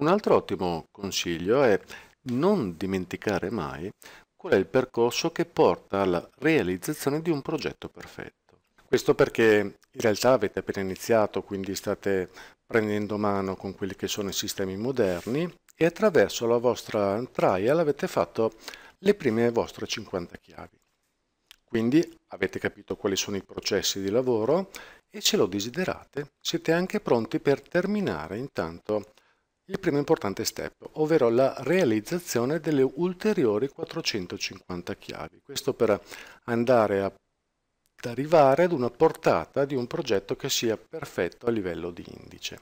Un altro ottimo consiglio è non dimenticare mai qual è il percorso che porta alla realizzazione di un progetto perfetto. Questo perché in realtà avete appena iniziato, quindi state prendendo mano con quelli che sono i sistemi moderni e attraverso la vostra trial avete fatto le prime vostre 50 chiavi. Quindi avete capito quali sono i processi di lavoro e se lo desiderate siete anche pronti per terminare intanto il primo importante step, ovvero la realizzazione delle ulteriori 450 chiavi. Questo per andare ad arrivare ad una portata di un progetto che sia perfetto a livello di indice.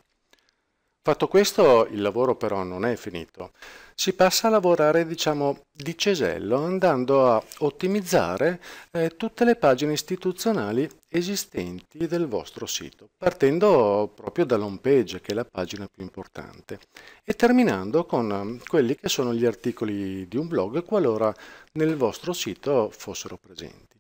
Fatto questo, il lavoro però non è finito. Si passa a lavorare, diciamo, di cesello, andando a ottimizzare eh, tutte le pagine istituzionali esistenti del vostro sito, partendo proprio dall'home page, che è la pagina più importante, e terminando con mm, quelli che sono gli articoli di un blog, qualora nel vostro sito fossero presenti.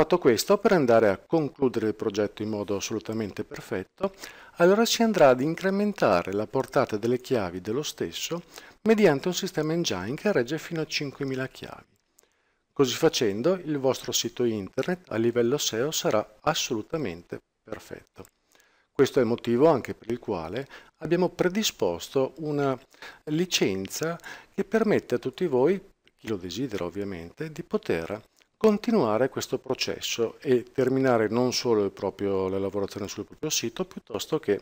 Fatto questo, per andare a concludere il progetto in modo assolutamente perfetto, allora si andrà ad incrementare la portata delle chiavi dello stesso mediante un sistema engine che regge fino a 5000 chiavi. Così facendo il vostro sito internet a livello SEO sarà assolutamente perfetto. Questo è il motivo anche per il quale abbiamo predisposto una licenza che permette a tutti voi, chi lo desidera ovviamente, di poter continuare questo processo e terminare non solo proprio, la lavorazione sul proprio sito, piuttosto che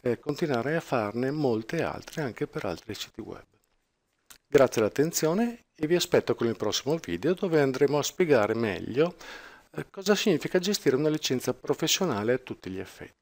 eh, continuare a farne molte altre anche per altri siti web. Grazie all'attenzione e vi aspetto con il prossimo video dove andremo a spiegare meglio eh, cosa significa gestire una licenza professionale a tutti gli effetti.